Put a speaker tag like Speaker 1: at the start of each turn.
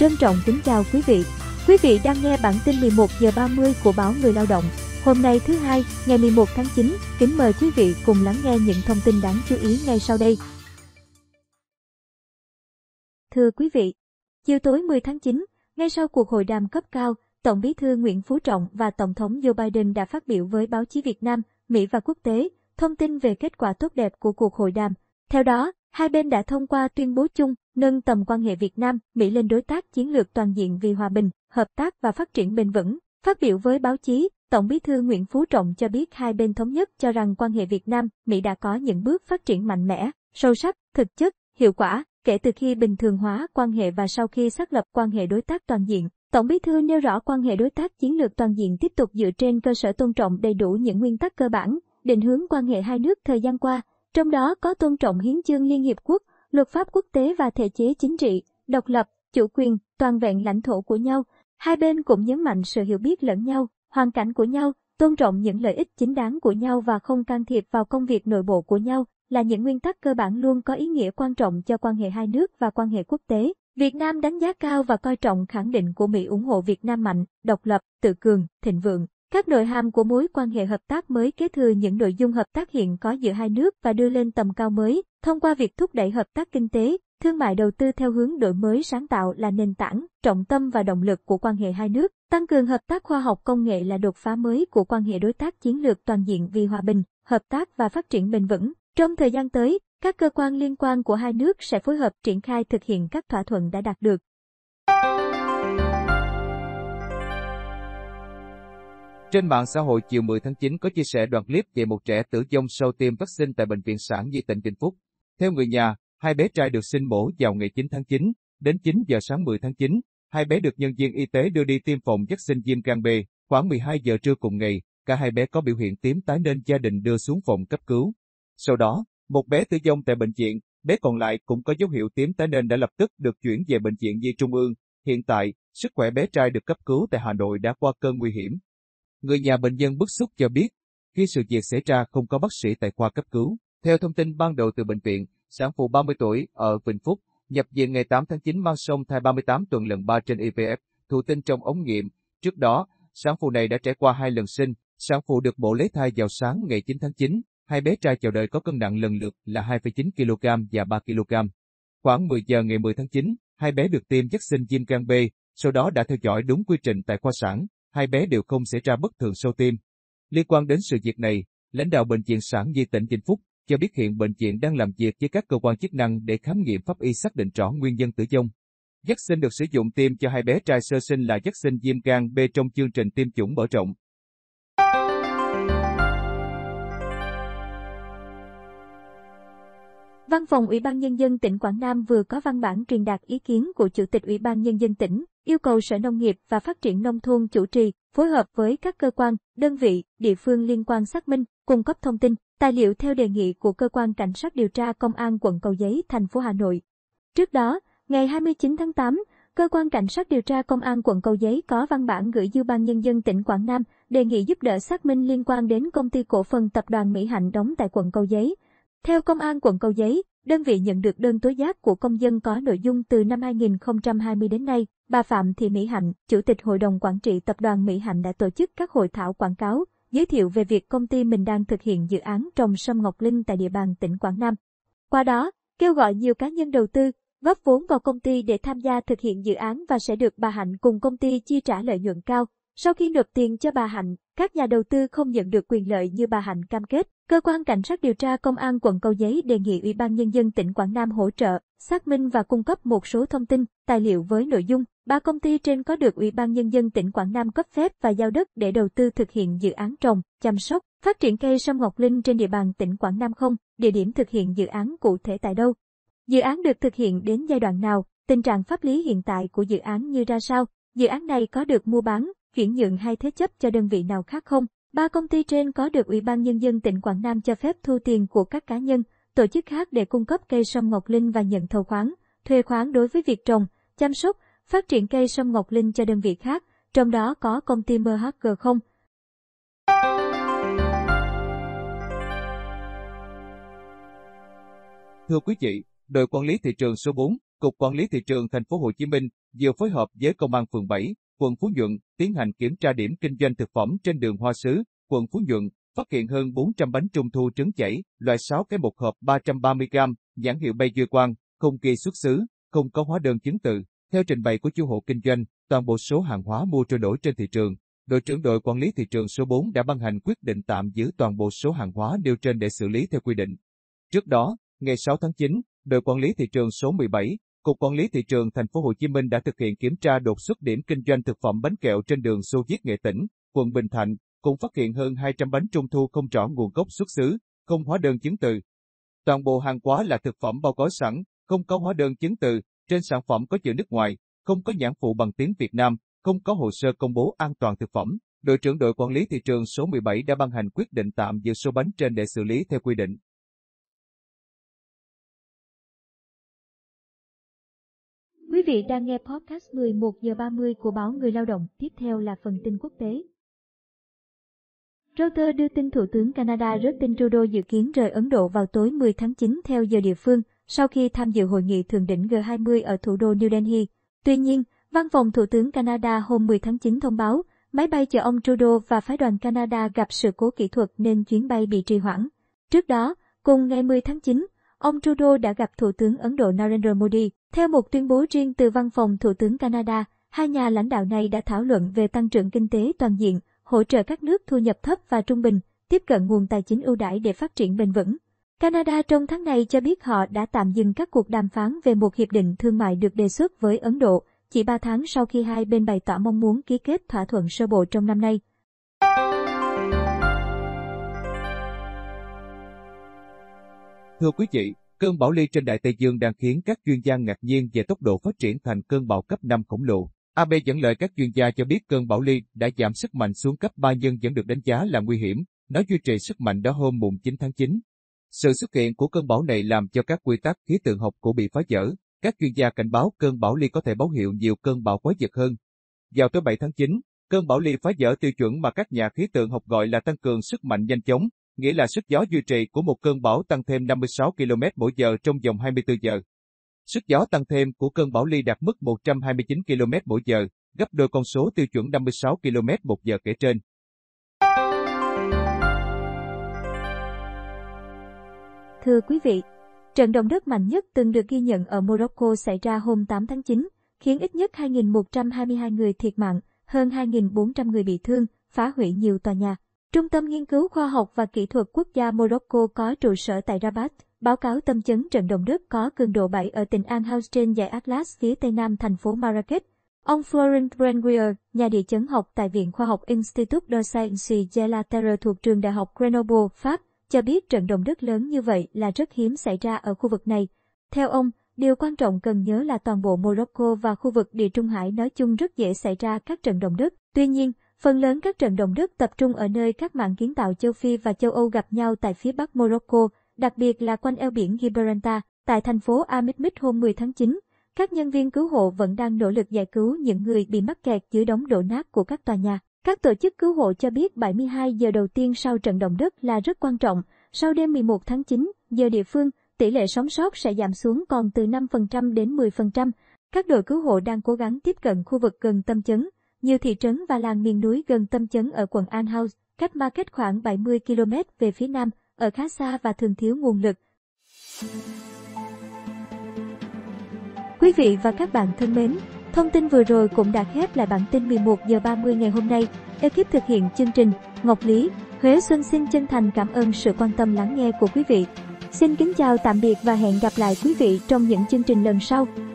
Speaker 1: Trân trọng kính chào quý vị. Quý vị đang nghe bản tin 11 giờ 30 của báo Người Lao động. Hôm nay thứ hai, ngày 11 tháng 9, kính mời quý vị cùng lắng nghe những thông tin đáng chú ý ngay sau đây. Thưa quý vị, chiều tối 10 tháng 9, ngay sau cuộc hội đàm cấp cao, Tổng bí thư Nguyễn Phú Trọng và Tổng thống Joe Biden đã phát biểu với báo chí Việt Nam, Mỹ và quốc tế thông tin về kết quả tốt đẹp của cuộc hội đàm. Theo đó, hai bên đã thông qua tuyên bố chung nâng tầm quan hệ Việt Nam, Mỹ lên đối tác chiến lược toàn diện vì hòa bình, hợp tác và phát triển bền vững. Phát biểu với báo chí, Tổng Bí thư Nguyễn Phú Trọng cho biết hai bên thống nhất cho rằng quan hệ Việt Nam, Mỹ đã có những bước phát triển mạnh mẽ, sâu sắc, thực chất, hiệu quả kể từ khi bình thường hóa quan hệ và sau khi xác lập quan hệ đối tác toàn diện. Tổng Bí thư nêu rõ quan hệ đối tác chiến lược toàn diện tiếp tục dựa trên cơ sở tôn trọng đầy đủ những nguyên tắc cơ bản, định hướng quan hệ hai nước thời gian qua, trong đó có tôn trọng hiến chương Liên hiệp quốc luật pháp quốc tế và thể chế chính trị, độc lập, chủ quyền, toàn vẹn lãnh thổ của nhau. Hai bên cũng nhấn mạnh sự hiểu biết lẫn nhau, hoàn cảnh của nhau, tôn trọng những lợi ích chính đáng của nhau và không can thiệp vào công việc nội bộ của nhau là những nguyên tắc cơ bản luôn có ý nghĩa quan trọng cho quan hệ hai nước và quan hệ quốc tế. Việt Nam đánh giá cao và coi trọng khẳng định của Mỹ ủng hộ Việt Nam mạnh, độc lập, tự cường, thịnh vượng. Các nội hàm của mối quan hệ hợp tác mới kế thừa những nội dung hợp tác hiện có giữa hai nước và đưa lên tầm cao mới, thông qua việc thúc đẩy hợp tác kinh tế, thương mại đầu tư theo hướng đổi mới sáng tạo là nền tảng, trọng tâm và động lực của quan hệ hai nước, tăng cường hợp tác khoa học công nghệ là đột phá mới của quan hệ đối tác chiến lược toàn diện vì hòa bình, hợp tác và phát triển bền vững. Trong thời gian tới, các cơ quan liên quan của hai nước sẽ phối hợp triển khai thực hiện các thỏa thuận đã đạt được
Speaker 2: Trên mạng xã hội chiều 10 tháng 9 có chia sẻ đoạn clip về một trẻ tử vong sau tiêm vaccine tại Bệnh viện sản nhi tỉnh Vĩnh Phúc. Theo người nhà, hai bé trai được sinh mổ vào ngày 9 tháng 9, đến 9 giờ sáng 10 tháng 9, hai bé được nhân viên y tế đưa đi tiêm phòng vaccine viêm gan B. Khoảng 12 giờ trưa cùng ngày, cả hai bé có biểu hiện tím tái nên gia đình đưa xuống phòng cấp cứu. Sau đó, một bé tử vong tại bệnh viện, bé còn lại cũng có dấu hiệu tím tái nên đã lập tức được chuyển về bệnh viện Nhi Trung ương. Hiện tại, sức khỏe bé trai được cấp cứu tại Hà Nội đã qua cơn nguy hiểm. Người nhà bệnh nhân bức xúc cho biết, khi sự việc xảy ra không có bác sĩ tại khoa cấp cứu. Theo thông tin ban đầu từ bệnh viện, sản phụ 30 tuổi ở Vĩnh Phúc nhập viện ngày 8 tháng 9 mang sông thai 38 tuần lần 3 trên IVF, thụ tinh trong ống nghiệm. Trước đó, sản phụ này đã trải qua hai lần sinh, sản phụ được bộ lấy thai vào sáng ngày 9 tháng 9. Hai bé trai chào đời có cân nặng lần lượt là 2,9 kg và 3 kg. Khoảng 10 giờ ngày 10 tháng 9, hai bé được tiêm vaccine viêm gan B, sau đó đã theo dõi đúng quy trình tại khoa sản hai bé đều không xảy ra bất thường sâu tim. Liên quan đến sự việc này, lãnh đạo Bệnh viện Sản Di tỉnh Vĩnh Phúc cho biết hiện bệnh viện đang làm việc với các cơ quan chức năng để khám nghiệm pháp y xác định rõ nguyên nhân tử vong. Jackson được sử dụng tiêm cho hai bé trai sơ sinh là Jackson viêm gan B trong chương trình tiêm chủng mở rộng,
Speaker 1: Văn phòng Ủy ban Nhân dân tỉnh Quảng Nam vừa có văn bản truyền đạt ý kiến của Chủ tịch Ủy ban Nhân dân tỉnh, yêu cầu Sở Nông nghiệp và Phát triển Nông thôn chủ trì, phối hợp với các cơ quan, đơn vị, địa phương liên quan xác minh, cung cấp thông tin, tài liệu theo đề nghị của Cơ quan Cảnh sát điều tra Công an quận Cầu Giấy, thành phố Hà Nội. Trước đó, ngày 29 tháng 8, Cơ quan Cảnh sát điều tra Công an quận Cầu Giấy có văn bản gửi Dư ban Nhân dân tỉnh Quảng Nam đề nghị giúp đỡ xác minh liên quan đến công ty cổ phần tập đoàn Mỹ Hạnh đóng tại quận Cầu Giấy, theo Công an quận Cầu Giấy, đơn vị nhận được đơn tố giác của công dân có nội dung từ năm 2020 đến nay, bà Phạm Thị Mỹ Hạnh, Chủ tịch Hội đồng Quản trị Tập đoàn Mỹ Hạnh đã tổ chức các hội thảo quảng cáo, giới thiệu về việc công ty mình đang thực hiện dự án trồng sâm Ngọc Linh tại địa bàn tỉnh Quảng Nam. Qua đó, kêu gọi nhiều cá nhân đầu tư, góp vốn vào công ty để tham gia thực hiện dự án và sẽ được bà Hạnh cùng công ty chi trả lợi nhuận cao. Sau khi nộp tiền cho bà Hạnh, các nhà đầu tư không nhận được quyền lợi như bà Hạnh cam kết. Cơ quan Cảnh sát điều tra Công an quận Cầu Giấy đề nghị Ủy ban Nhân dân tỉnh Quảng Nam hỗ trợ, xác minh và cung cấp một số thông tin, tài liệu với nội dung. Ba công ty trên có được Ủy ban Nhân dân tỉnh Quảng Nam cấp phép và giao đất để đầu tư thực hiện dự án trồng, chăm sóc, phát triển cây sâm Ngọc Linh trên địa bàn tỉnh Quảng Nam không, địa điểm thực hiện dự án cụ thể tại đâu. Dự án được thực hiện đến giai đoạn nào, tình trạng pháp lý hiện tại của dự án như ra sao, dự án này có được mua bán, chuyển nhượng hay thế chấp cho đơn vị nào khác không. Ba công ty trên có được Ủy ban Nhân dân tỉnh Quảng Nam cho phép thu tiền của các cá nhân, tổ chức khác để cung cấp cây sâm Ngọc Linh và nhận thầu khoáng, thuê khoáng đối với việc trồng, chăm sóc, phát triển cây sâm Ngọc Linh cho đơn vị khác, trong đó có công ty mhg không?
Speaker 2: Thưa quý vị, đội quản lý thị trường số 4, Cục Quản lý thị trường thành phố Hồ Chí Minh vừa phối hợp với Công an phường 7, quận Phú Nhuận, tiến hành kiểm tra điểm kinh doanh thực phẩm trên đường Hoa Sứ, quận Phú Nhuận, phát hiện hơn 400 bánh trung thu trứng chảy, loại 6 cái một hộp 330 gram, nhãn hiệu bay dưa quang, không ghi xuất xứ, không có hóa đơn chứng từ. Theo trình bày của chủ hộ kinh doanh, toàn bộ số hàng hóa mua trôi nổi trên thị trường. Đội trưởng đội quản lý thị trường số 4 đã ban hành quyết định tạm giữ toàn bộ số hàng hóa nêu trên để xử lý theo quy định. Trước đó, ngày 6 tháng 9, đội quản lý thị trường số 17, Cục Quản lý thị trường thành phố Hồ Chí Minh đã thực hiện kiểm tra đột xuất điểm kinh doanh thực phẩm bánh kẹo trên đường Xô Viết Nghệ Tỉnh, quận Bình Thạnh, cũng phát hiện hơn 200 bánh trung thu không rõ nguồn gốc xuất xứ, không hóa đơn chứng từ. Toàn bộ hàng hóa là thực phẩm bao gói sẵn, không có hóa đơn chứng từ, trên sản phẩm có chữ nước ngoài, không có nhãn phụ bằng tiếng Việt Nam, không có hồ sơ công bố an toàn thực phẩm. Đội trưởng đội quản lý thị trường số 17 đã ban hành quyết định tạm giữ số bánh trên để xử lý theo quy định.
Speaker 1: Quý vị đang nghe podcast 11 giờ 30 của báo Người Lao động, tiếp theo là phần tin quốc tế. Reuters đưa tin Thủ tướng Canada Justin Trudeau dự kiến rời Ấn Độ vào tối 10 tháng 9 theo giờ địa phương, sau khi tham dự hội nghị thượng đỉnh G20 ở thủ đô New Delhi. Tuy nhiên, Văn phòng Thủ tướng Canada hôm 10 tháng 9 thông báo, máy bay chở ông Trudeau và phái đoàn Canada gặp sự cố kỹ thuật nên chuyến bay bị trì hoãn. Trước đó, cùng ngày 10 tháng 9, ông Trudeau đã gặp Thủ tướng Ấn Độ Narendra Modi. Theo một tuyên bố riêng từ văn phòng Thủ tướng Canada, hai nhà lãnh đạo này đã thảo luận về tăng trưởng kinh tế toàn diện, hỗ trợ các nước thu nhập thấp và trung bình, tiếp cận nguồn tài chính ưu đãi để phát triển bền vững. Canada trong tháng này cho biết họ đã tạm dừng các cuộc đàm phán về một hiệp định thương mại được đề xuất với Ấn Độ, chỉ 3 tháng sau khi hai bên bày tỏ mong muốn ký kết thỏa thuận sơ bộ trong năm nay.
Speaker 2: Thưa quý vị, cơn bão ly trên Đại Tây Dương đang khiến các chuyên gia ngạc nhiên về tốc độ phát triển thành cơn bão cấp 5 khổng lồ. AB dẫn lời các chuyên gia cho biết cơn bão ly đã giảm sức mạnh xuống cấp 3 nhưng vẫn được đánh giá là nguy hiểm. Nó duy trì sức mạnh đó hôm mùng 9 tháng 9. Sự xuất hiện của cơn bão này làm cho các quy tắc khí tượng học của bị phá vỡ. Các chuyên gia cảnh báo cơn bão ly có thể báo hiệu nhiều cơn bão quá giật hơn. Vào tới 7 tháng 9, cơn bão ly phá vỡ tiêu chuẩn mà các nhà khí tượng học gọi là tăng cường sức mạnh nhanh chóng, nghĩa là sức gió duy trì của một cơn bão tăng thêm 56 km mỗi giờ trong vòng 24 giờ. Sức gió tăng thêm của cơn bão Ly đạt mức 129 km mỗi giờ, gấp đôi con số tiêu chuẩn 56 km một giờ kể trên.
Speaker 1: Thưa quý vị, trận động đất mạnh nhất từng được ghi nhận ở Morocco xảy ra hôm 8 tháng 9, khiến ít nhất 2.122 người thiệt mạng, hơn 2.400 người bị thương, phá hủy nhiều tòa nhà. Trung tâm Nghiên cứu Khoa học và Kỹ thuật Quốc gia Morocco có trụ sở tại Rabat. Báo cáo tâm chấn trận động đất có cường độ 7 ở tỉnh Anhouse trên dãy Atlas phía tây nam thành phố Marrakech. Ông Florent Grenouille, nhà địa chấn học tại Viện Khoa học Institut de Sciences de la Terre thuộc trường Đại học Grenoble, Pháp, cho biết trận động đất lớn như vậy là rất hiếm xảy ra ở khu vực này. Theo ông, điều quan trọng cần nhớ là toàn bộ Morocco và khu vực địa Trung Hải nói chung rất dễ xảy ra các trận động đất. Tuy nhiên, Phần lớn các trận động đất tập trung ở nơi các mạng kiến tạo châu Phi và châu Âu gặp nhau tại phía bắc Morocco, đặc biệt là quanh eo biển Gibraltar, tại thành phố Amitmit hôm 10 tháng 9. Các nhân viên cứu hộ vẫn đang nỗ lực giải cứu những người bị mắc kẹt dưới đống đổ nát của các tòa nhà. Các tổ chức cứu hộ cho biết 72 giờ đầu tiên sau trận động đất là rất quan trọng. Sau đêm 11 tháng 9, giờ địa phương, tỷ lệ sống sót sẽ giảm xuống còn từ 5% đến 10%. Các đội cứu hộ đang cố gắng tiếp cận khu vực gần tâm chấn. Nhiều thị trấn và làng miền núi gần tâm chấn ở quận An House, cách Market khoảng 70 km về phía nam, ở khá xa và thường thiếu nguồn lực. Quý vị và các bạn thân mến, thông tin vừa rồi cũng đã khép lại bản tin 11 giờ 30 ngày hôm nay. Ekip thực hiện chương trình Ngọc Lý, Huế Xuân xin chân thành cảm ơn sự quan tâm lắng nghe của quý vị. Xin kính chào tạm biệt và hẹn gặp lại quý vị trong những chương trình lần sau.